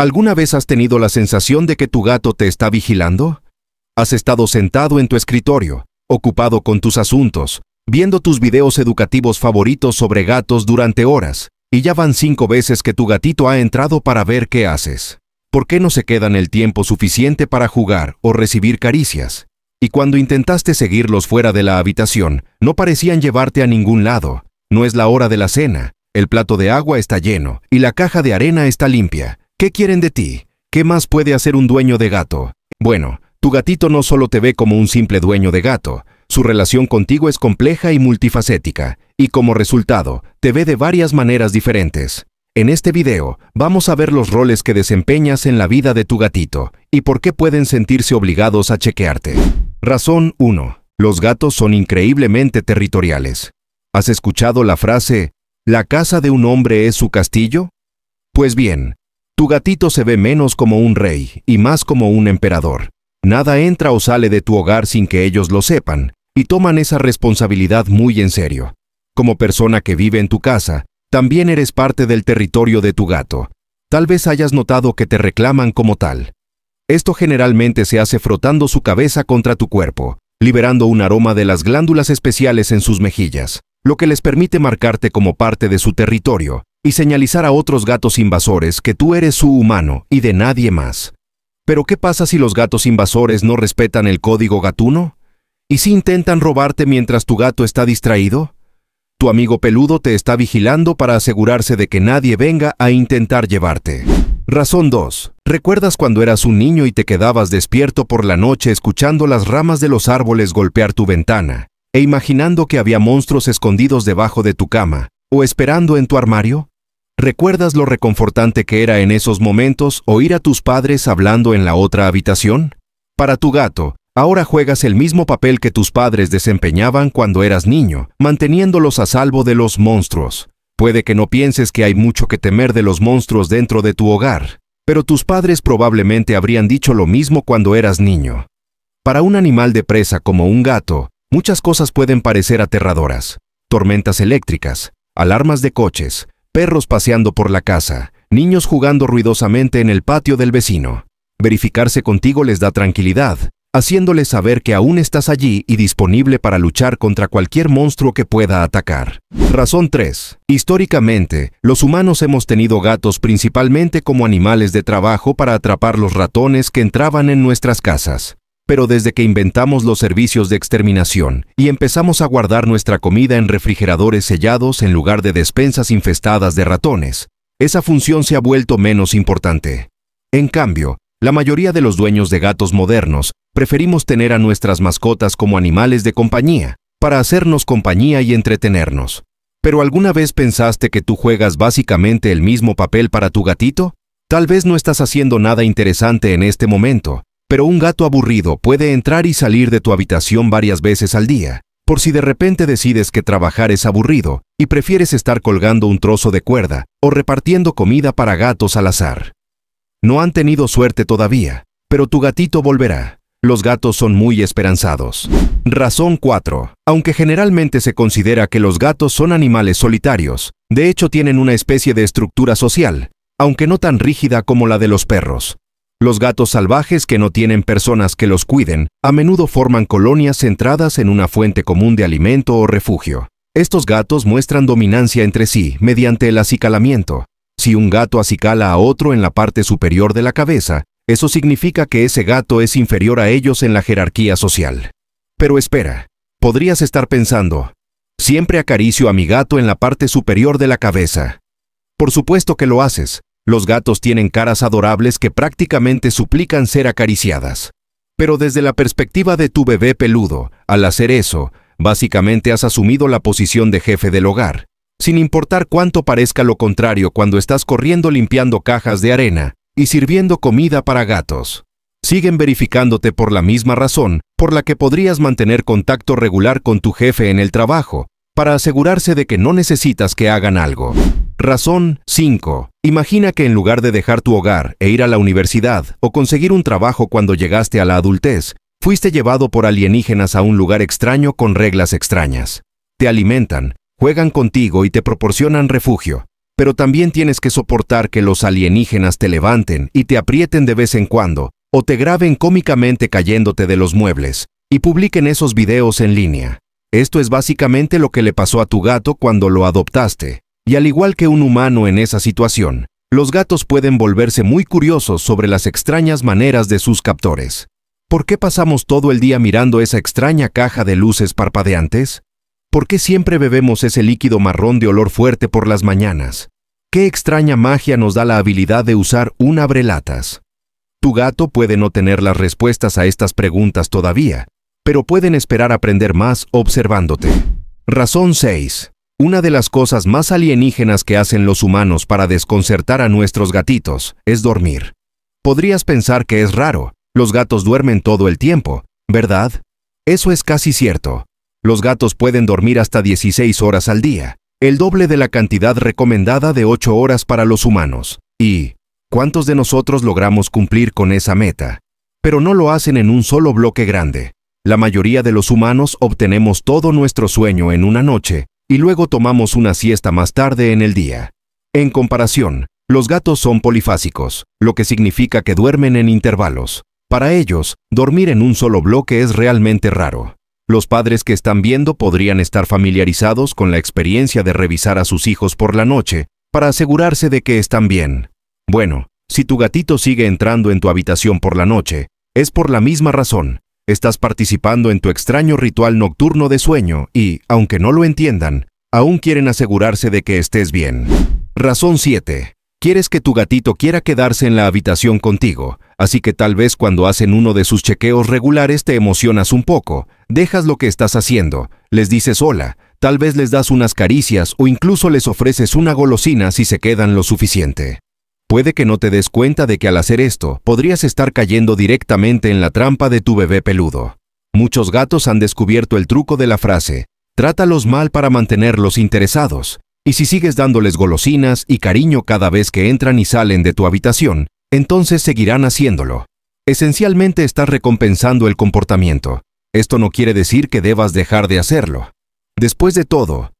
¿Alguna vez has tenido la sensación de que tu gato te está vigilando? Has estado sentado en tu escritorio, ocupado con tus asuntos, viendo tus videos educativos favoritos sobre gatos durante horas, y ya van cinco veces que tu gatito ha entrado para ver qué haces. ¿Por qué no se quedan el tiempo suficiente para jugar o recibir caricias? Y cuando intentaste seguirlos fuera de la habitación, no parecían llevarte a ningún lado. No es la hora de la cena, el plato de agua está lleno y la caja de arena está limpia. ¿Qué quieren de ti? ¿Qué más puede hacer un dueño de gato? Bueno, tu gatito no solo te ve como un simple dueño de gato, su relación contigo es compleja y multifacética, y como resultado, te ve de varias maneras diferentes. En este video, vamos a ver los roles que desempeñas en la vida de tu gatito, y por qué pueden sentirse obligados a chequearte. Razón 1. Los gatos son increíblemente territoriales. ¿Has escuchado la frase, la casa de un hombre es su castillo? Pues bien, tu gatito se ve menos como un rey y más como un emperador. Nada entra o sale de tu hogar sin que ellos lo sepan, y toman esa responsabilidad muy en serio. Como persona que vive en tu casa, también eres parte del territorio de tu gato. Tal vez hayas notado que te reclaman como tal. Esto generalmente se hace frotando su cabeza contra tu cuerpo, liberando un aroma de las glándulas especiales en sus mejillas, lo que les permite marcarte como parte de su territorio, y señalizar a otros gatos invasores que tú eres su humano y de nadie más. Pero ¿qué pasa si los gatos invasores no respetan el código gatuno? ¿Y si intentan robarte mientras tu gato está distraído? Tu amigo peludo te está vigilando para asegurarse de que nadie venga a intentar llevarte. Razón 2. ¿Recuerdas cuando eras un niño y te quedabas despierto por la noche escuchando las ramas de los árboles golpear tu ventana e imaginando que había monstruos escondidos debajo de tu cama, o esperando en tu armario? ¿Recuerdas lo reconfortante que era en esos momentos oír a tus padres hablando en la otra habitación? Para tu gato, ahora juegas el mismo papel que tus padres desempeñaban cuando eras niño, manteniéndolos a salvo de los monstruos. Puede que no pienses que hay mucho que temer de los monstruos dentro de tu hogar, pero tus padres probablemente habrían dicho lo mismo cuando eras niño. Para un animal de presa como un gato, muchas cosas pueden parecer aterradoras. Tormentas eléctricas, alarmas de coches, perros paseando por la casa, niños jugando ruidosamente en el patio del vecino. Verificarse contigo les da tranquilidad, haciéndoles saber que aún estás allí y disponible para luchar contra cualquier monstruo que pueda atacar. Razón 3. Históricamente, los humanos hemos tenido gatos principalmente como animales de trabajo para atrapar los ratones que entraban en nuestras casas. Pero desde que inventamos los servicios de exterminación y empezamos a guardar nuestra comida en refrigeradores sellados en lugar de despensas infestadas de ratones, esa función se ha vuelto menos importante. En cambio, la mayoría de los dueños de gatos modernos preferimos tener a nuestras mascotas como animales de compañía, para hacernos compañía y entretenernos. ¿Pero alguna vez pensaste que tú juegas básicamente el mismo papel para tu gatito? Tal vez no estás haciendo nada interesante en este momento, pero un gato aburrido puede entrar y salir de tu habitación varias veces al día, por si de repente decides que trabajar es aburrido y prefieres estar colgando un trozo de cuerda o repartiendo comida para gatos al azar. No han tenido suerte todavía, pero tu gatito volverá. Los gatos son muy esperanzados. Razón 4. Aunque generalmente se considera que los gatos son animales solitarios, de hecho tienen una especie de estructura social, aunque no tan rígida como la de los perros. Los gatos salvajes que no tienen personas que los cuiden, a menudo forman colonias centradas en una fuente común de alimento o refugio. Estos gatos muestran dominancia entre sí mediante el acicalamiento. Si un gato acicala a otro en la parte superior de la cabeza, eso significa que ese gato es inferior a ellos en la jerarquía social. Pero espera, podrías estar pensando, siempre acaricio a mi gato en la parte superior de la cabeza. Por supuesto que lo haces, los gatos tienen caras adorables que prácticamente suplican ser acariciadas. Pero desde la perspectiva de tu bebé peludo, al hacer eso, básicamente has asumido la posición de jefe del hogar. Sin importar cuánto parezca lo contrario cuando estás corriendo limpiando cajas de arena y sirviendo comida para gatos. Siguen verificándote por la misma razón por la que podrías mantener contacto regular con tu jefe en el trabajo, para asegurarse de que no necesitas que hagan algo. Razón 5. Imagina que en lugar de dejar tu hogar e ir a la universidad o conseguir un trabajo cuando llegaste a la adultez, fuiste llevado por alienígenas a un lugar extraño con reglas extrañas. Te alimentan, juegan contigo y te proporcionan refugio, pero también tienes que soportar que los alienígenas te levanten y te aprieten de vez en cuando, o te graben cómicamente cayéndote de los muebles, y publiquen esos videos en línea. Esto es básicamente lo que le pasó a tu gato cuando lo adoptaste. Y al igual que un humano en esa situación, los gatos pueden volverse muy curiosos sobre las extrañas maneras de sus captores. ¿Por qué pasamos todo el día mirando esa extraña caja de luces parpadeantes? ¿Por qué siempre bebemos ese líquido marrón de olor fuerte por las mañanas? ¿Qué extraña magia nos da la habilidad de usar un abrelatas? Tu gato puede no tener las respuestas a estas preguntas todavía, pero pueden esperar aprender más observándote. Razón 6. Una de las cosas más alienígenas que hacen los humanos para desconcertar a nuestros gatitos es dormir. Podrías pensar que es raro, los gatos duermen todo el tiempo, ¿verdad? Eso es casi cierto. Los gatos pueden dormir hasta 16 horas al día, el doble de la cantidad recomendada de 8 horas para los humanos. ¿Y cuántos de nosotros logramos cumplir con esa meta? Pero no lo hacen en un solo bloque grande. La mayoría de los humanos obtenemos todo nuestro sueño en una noche y luego tomamos una siesta más tarde en el día. En comparación, los gatos son polifásicos, lo que significa que duermen en intervalos. Para ellos, dormir en un solo bloque es realmente raro. Los padres que están viendo podrían estar familiarizados con la experiencia de revisar a sus hijos por la noche para asegurarse de que están bien. Bueno, si tu gatito sigue entrando en tu habitación por la noche, es por la misma razón, Estás participando en tu extraño ritual nocturno de sueño y, aunque no lo entiendan, aún quieren asegurarse de que estés bien. Razón 7. Quieres que tu gatito quiera quedarse en la habitación contigo, así que tal vez cuando hacen uno de sus chequeos regulares te emocionas un poco, dejas lo que estás haciendo, les dices hola, tal vez les das unas caricias o incluso les ofreces una golosina si se quedan lo suficiente. Puede que no te des cuenta de que al hacer esto, podrías estar cayendo directamente en la trampa de tu bebé peludo. Muchos gatos han descubierto el truco de la frase, trátalos mal para mantenerlos interesados, y si sigues dándoles golosinas y cariño cada vez que entran y salen de tu habitación, entonces seguirán haciéndolo. Esencialmente estás recompensando el comportamiento. Esto no quiere decir que debas dejar de hacerlo. Después de todo,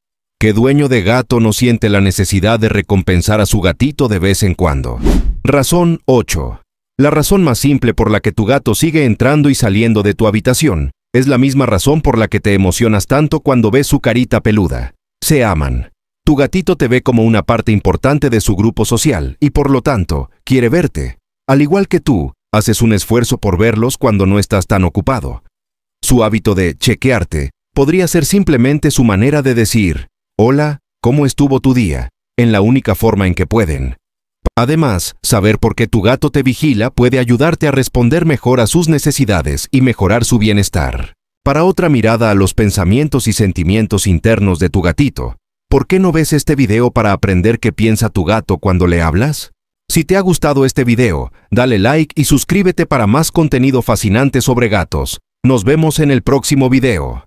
Qué dueño de gato no siente la necesidad de recompensar a su gatito de vez en cuando. Razón 8. La razón más simple por la que tu gato sigue entrando y saliendo de tu habitación es la misma razón por la que te emocionas tanto cuando ves su carita peluda. Se aman. Tu gatito te ve como una parte importante de su grupo social y por lo tanto quiere verte. Al igual que tú, haces un esfuerzo por verlos cuando no estás tan ocupado. Su hábito de chequearte podría ser simplemente su manera de decir, Hola, ¿cómo estuvo tu día? En la única forma en que pueden. Además, saber por qué tu gato te vigila puede ayudarte a responder mejor a sus necesidades y mejorar su bienestar. Para otra mirada a los pensamientos y sentimientos internos de tu gatito, ¿por qué no ves este video para aprender qué piensa tu gato cuando le hablas? Si te ha gustado este video, dale like y suscríbete para más contenido fascinante sobre gatos. Nos vemos en el próximo video.